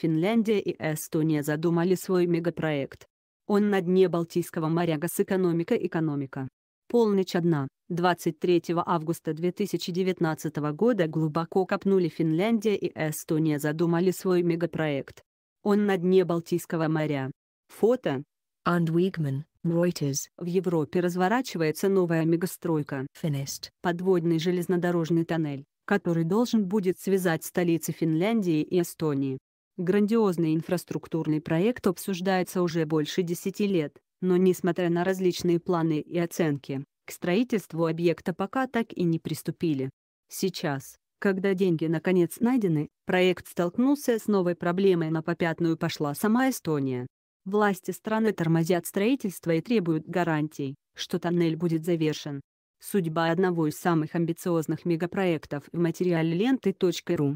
Финляндия и Эстония задумали свой мегапроект. Он на дне Балтийского моря газ экономика экономика. Полночь одна, 23 августа 2019 года глубоко копнули Финляндия и Эстония задумали свой мегапроект. Он на дне Балтийского моря. Фото. Андвигман, Reuters. В Европе разворачивается новая мегастройка. Finished. Подводный железнодорожный тоннель, который должен будет связать столицы Финляндии и Эстонии. Грандиозный инфраструктурный проект обсуждается уже больше 10 лет, но несмотря на различные планы и оценки, к строительству объекта пока так и не приступили. Сейчас, когда деньги наконец найдены, проект столкнулся с новой проблемой на попятную пошла сама Эстония. Власти страны тормозят строительство и требуют гарантий, что тоннель будет завершен. Судьба одного из самых амбициозных мегапроектов в материале ленты.ру.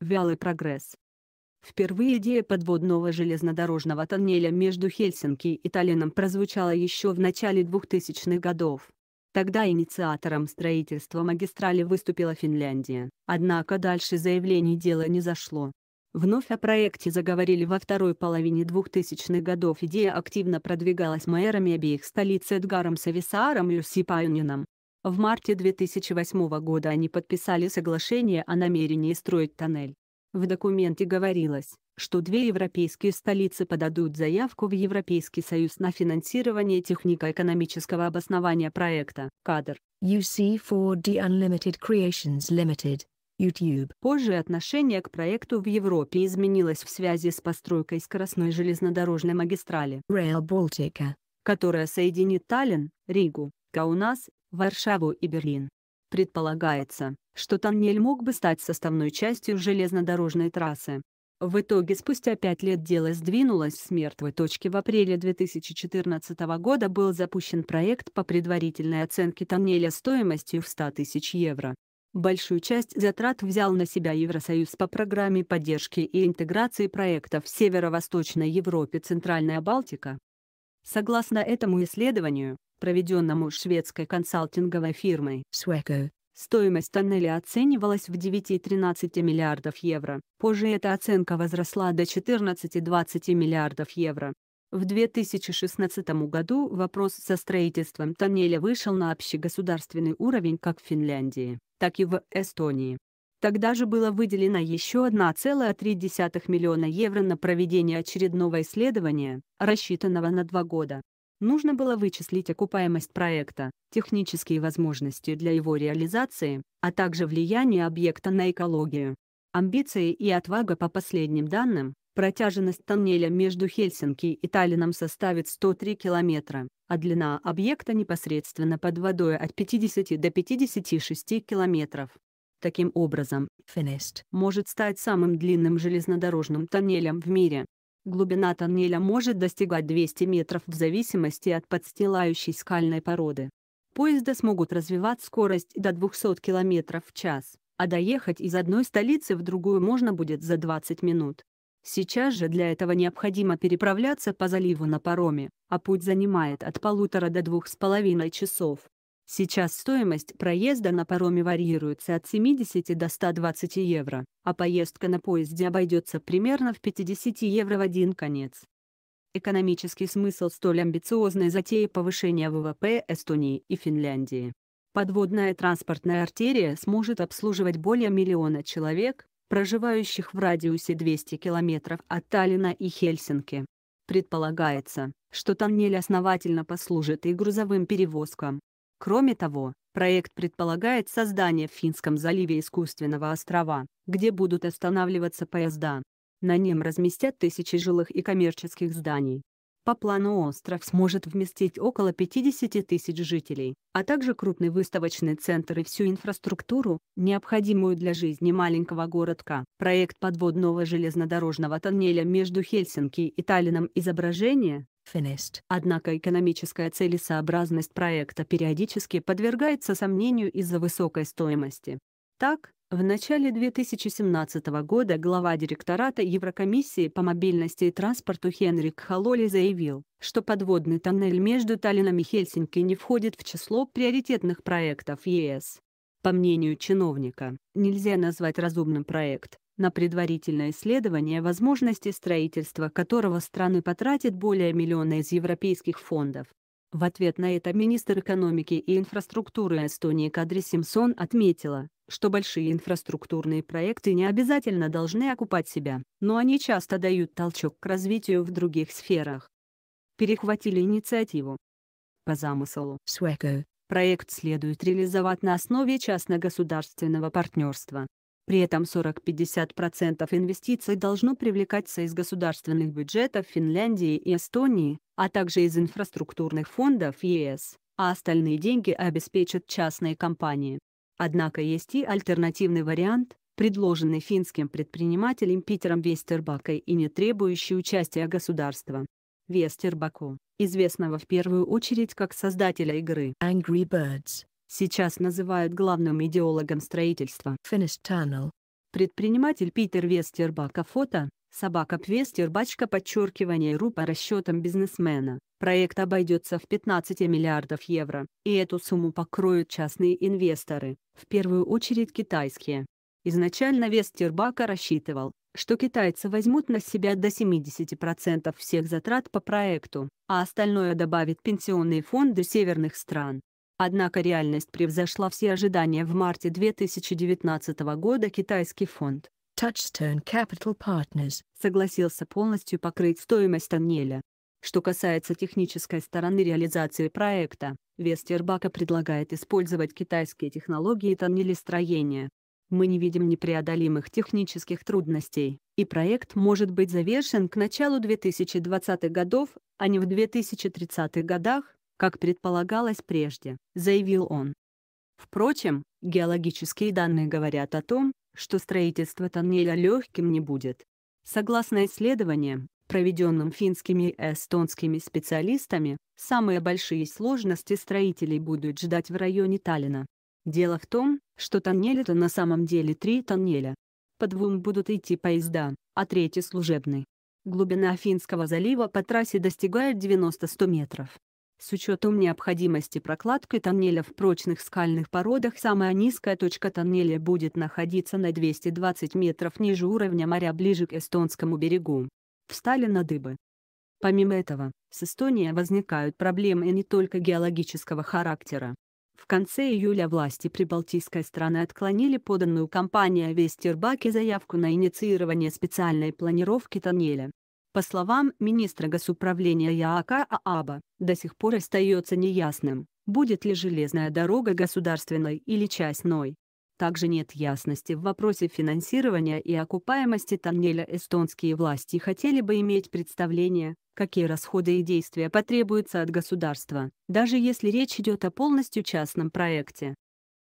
Вялый прогресс. Впервые идея подводного железнодорожного тоннеля между Хельсинки и Таллином прозвучала еще в начале 2000-х годов. Тогда инициатором строительства магистрали выступила Финляндия, однако дальше заявлений дело не зашло. Вновь о проекте заговорили во второй половине 2000-х годов идея активно продвигалась мэрами обеих столиц Эдгаром Сависаром и Юсипайнином. В марте 2008 года они подписали соглашение о намерении строить тоннель, в документе говорилось, что две европейские столицы подадут заявку в Европейский союз на финансирование технико-экономического обоснования проекта «Кадр». UC4D Unlimited Creations Limited, YouTube. Позже отношение к проекту в Европе изменилось в связи с постройкой скоростной железнодорожной магистрали Rail Baltica, которая соединит Таллин, Ригу, Каунас, Варшаву и Берлин. Предполагается, что тоннель мог бы стать составной частью железнодорожной трассы. В итоге спустя пять лет дело сдвинулось с мертвой точки. В апреле 2014 года был запущен проект по предварительной оценке тоннеля стоимостью в 100 тысяч евро. Большую часть затрат взял на себя Евросоюз по программе поддержки и интеграции проектов в Северо-Восточной Европе Центральная Балтика. Согласно этому исследованию, проведенному шведской консалтинговой фирмой Sweco, стоимость тоннеля оценивалась в 9-13 миллиардов евро. Позже эта оценка возросла до 14-20 миллиардов евро. В 2016 году вопрос со строительством тоннеля вышел на общегосударственный уровень как в Финляндии, так и в Эстонии. Тогда же было выделено еще 1,3 миллиона евро на проведение очередного исследования, рассчитанного на два года. Нужно было вычислить окупаемость проекта, технические возможности для его реализации, а также влияние объекта на экологию. Амбиции и отвага по последним данным, протяженность тоннеля между Хельсинки и Таллином составит 103 километра, а длина объекта непосредственно под водой от 50 до 56 километров. Таким образом, Финест может стать самым длинным железнодорожным тоннелем в мире. Глубина тоннеля может достигать 200 метров в зависимости от подстилающей скальной породы. Поезда смогут развивать скорость до 200 км в час, а доехать из одной столицы в другую можно будет за 20 минут. Сейчас же для этого необходимо переправляться по заливу на пароме, а путь занимает от полутора до двух с половиной часов. Сейчас стоимость проезда на пароме варьируется от 70 до 120 евро, а поездка на поезде обойдется примерно в 50 евро в один конец. Экономический смысл столь амбициозной затеи повышения ВВП Эстонии и Финляндии. Подводная транспортная артерия сможет обслуживать более миллиона человек, проживающих в радиусе 200 километров от Таллина и Хельсинки. Предполагается, что тоннель основательно послужит и грузовым перевозкам, Кроме того, проект предполагает создание в Финском заливе искусственного острова, где будут останавливаться поезда. На нем разместят тысячи жилых и коммерческих зданий. По плану остров сможет вместить около 50 тысяч жителей, а также крупный выставочный центр и всю инфраструктуру, необходимую для жизни маленького городка. Проект подводного железнодорожного тоннеля между Хельсинки и Таллином «Изображение», finished. Однако экономическая целесообразность проекта периодически подвергается сомнению из-за высокой стоимости. Так, в начале 2017 года глава директората Еврокомиссии по мобильности и транспорту Хенрик Халоли заявил, что подводный тоннель между Таллином и Хельсинки не входит в число приоритетных проектов ЕС. По мнению чиновника, нельзя назвать разумным проект, на предварительное исследование возможности строительства которого страны потратит более миллиона из европейских фондов. В ответ на это министр экономики и инфраструктуры Эстонии Кадри Симсон отметила, что большие инфраструктурные проекты не обязательно должны окупать себя, но они часто дают толчок к развитию в других сферах. Перехватили инициативу. По замыслу Швеко, проект следует реализовать на основе частно-государственного партнерства. При этом 40-50% инвестиций должно привлекаться из государственных бюджетов Финляндии и Эстонии, а также из инфраструктурных фондов ЕС, а остальные деньги обеспечат частные компании. Однако есть и альтернативный вариант, предложенный финским предпринимателем Питером Вестербакой и не требующий участия государства. Вестербаку, известного в первую очередь как создателя игры Angry Birds, сейчас называют главным идеологом строительства. Finished tunnel. Предприниматель Питер Вестербака фото, собака Вестербачка подчеркивание РУ по расчетам бизнесмена. Проект обойдется в 15 миллиардов евро, и эту сумму покроют частные инвесторы, в первую очередь китайские. Изначально Вестербака рассчитывал, что китайцы возьмут на себя до 70% всех затрат по проекту, а остальное добавит пенсионные фонды северных стран. Однако реальность превзошла все ожидания. В марте 2019 года китайский фонд Touchstone Capital Partners согласился полностью покрыть стоимость тоннеля. Что касается технической стороны реализации проекта, Вестербака предлагает использовать китайские технологии тоннелестроения. Мы не видим непреодолимых технических трудностей, и проект может быть завершен к началу 2020-х годов, а не в 2030-х годах, как предполагалось прежде, заявил он. Впрочем, геологические данные говорят о том, что строительство тоннеля легким не будет. Согласно исследованиям, проведенным финскими и эстонскими специалистами, самые большие сложности строителей будут ждать в районе Таллина. Дело в том, что тоннель это на самом деле три тоннеля. По двум будут идти поезда, а третий служебный. Глубина Финского залива по трассе достигает 90-100 метров. С учетом необходимости прокладки тоннеля в прочных скальных породах самая низкая точка тоннеля будет находиться на 220 метров ниже уровня моря ближе к эстонскому берегу. Встали на дыбы. Помимо этого, с Эстонией возникают проблемы не только геологического характера. В конце июля власти прибалтийской страны отклонили поданную компанией Вестербаке заявку на инициирование специальной планировки тоннеля. По словам министра госуправления Яака Ааба, до сих пор остается неясным, будет ли железная дорога государственной или частной. Также нет ясности в вопросе финансирования и окупаемости тоннеля. Эстонские власти хотели бы иметь представление, какие расходы и действия потребуются от государства, даже если речь идет о полностью частном проекте.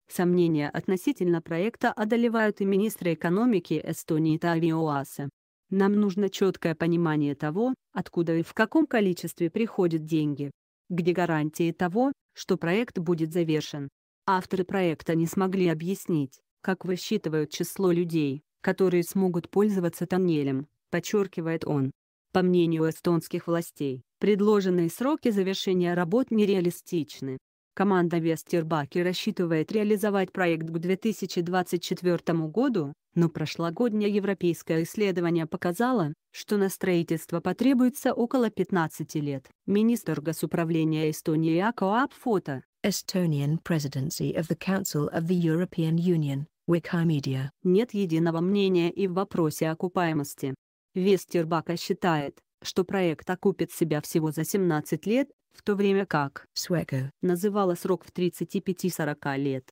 Сомнения относительно проекта одолевают и министра экономики Эстонии Таави Оаса. Нам нужно четкое понимание того, откуда и в каком количестве приходят деньги, где гарантии того, что проект будет завершен. Авторы проекта не смогли объяснить, как высчитывают число людей, которые смогут пользоваться тоннелем, подчеркивает он. По мнению эстонских властей, предложенные сроки завершения работ нереалистичны. Команда Вестербаки рассчитывает реализовать проект к 2024 году, но прошлогоднее европейское исследование показало, что на строительство потребуется около 15 лет. Министр госуправления Эстонии Ако Фото. Estonian Presidency of the Council of the European Union, Wikimedia. Нет единого мнения и в вопросе окупаемости. Вестербака считает, что проект окупит себя всего за 17 лет, в то время как Суэко называла срок в 35-40 лет.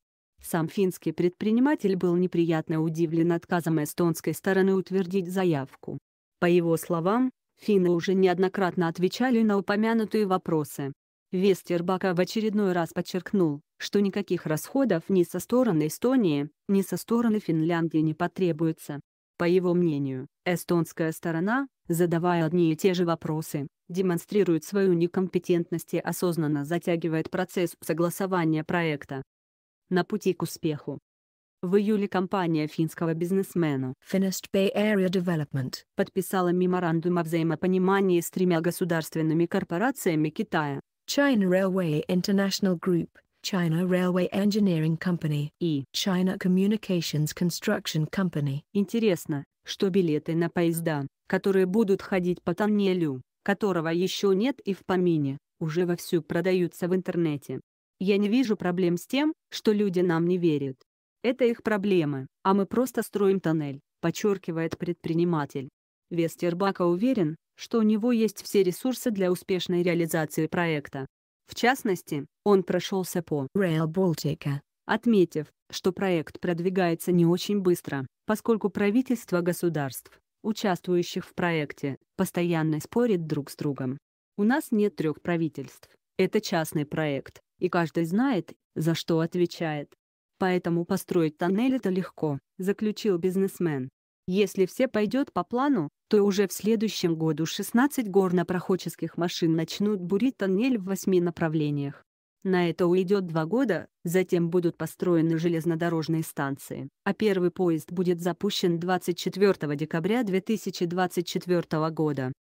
Сам финский предприниматель был неприятно удивлен отказом эстонской стороны утвердить заявку. По его словам, финны уже неоднократно отвечали на упомянутые вопросы. Вестербака в очередной раз подчеркнул, что никаких расходов ни со стороны Эстонии, ни со стороны Финляндии не потребуется. По его мнению, эстонская сторона, задавая одни и те же вопросы, демонстрирует свою некомпетентность и осознанно затягивает процесс согласования проекта на пути к успеху. В июле компания финского бизнесмена Finest Bay Area Development подписала меморандум о взаимопонимании с тремя государственными корпорациями Китая China Railway International Group, China Railway Engineering Company и China Communications Construction Company. Интересно, что билеты на поезда, которые будут ходить по тоннелю, которого еще нет и в помине, уже вовсю продаются в интернете. Я не вижу проблем с тем, что люди нам не верят. Это их проблемы, а мы просто строим тоннель, подчеркивает предприниматель. Вестербака уверен, что у него есть все ресурсы для успешной реализации проекта. В частности, он прошелся по Rail Baltica, отметив, что проект продвигается не очень быстро, поскольку правительства государств, участвующих в проекте, постоянно спорят друг с другом. У нас нет трех правительств. Это частный проект, и каждый знает, за что отвечает. Поэтому построить тоннель это легко, заключил бизнесмен. Если все пойдет по плану, то уже в следующем году 16 горнопроходческих машин начнут бурить тоннель в восьми направлениях. На это уйдет два года, затем будут построены железнодорожные станции, а первый поезд будет запущен 24 декабря 2024 года.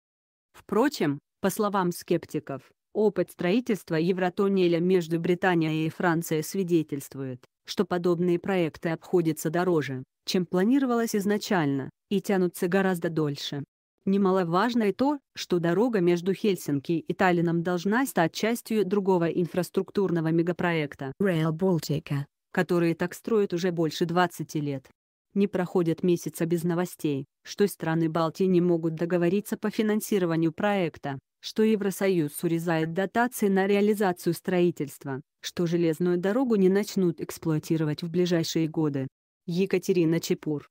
Впрочем, по словам скептиков, Опыт строительства Евротоннеля между Британией и Францией свидетельствует, что подобные проекты обходятся дороже, чем планировалось изначально, и тянутся гораздо дольше. Немаловажно и то, что дорога между Хельсинки и Таллином должна стать частью другого инфраструктурного мегапроекта Rail Baltica, который так строят уже больше 20 лет. Не проходят месяца без новостей, что страны Балтии не могут договориться по финансированию проекта что Евросоюз урезает дотации на реализацию строительства, что железную дорогу не начнут эксплуатировать в ближайшие годы. Екатерина Чепур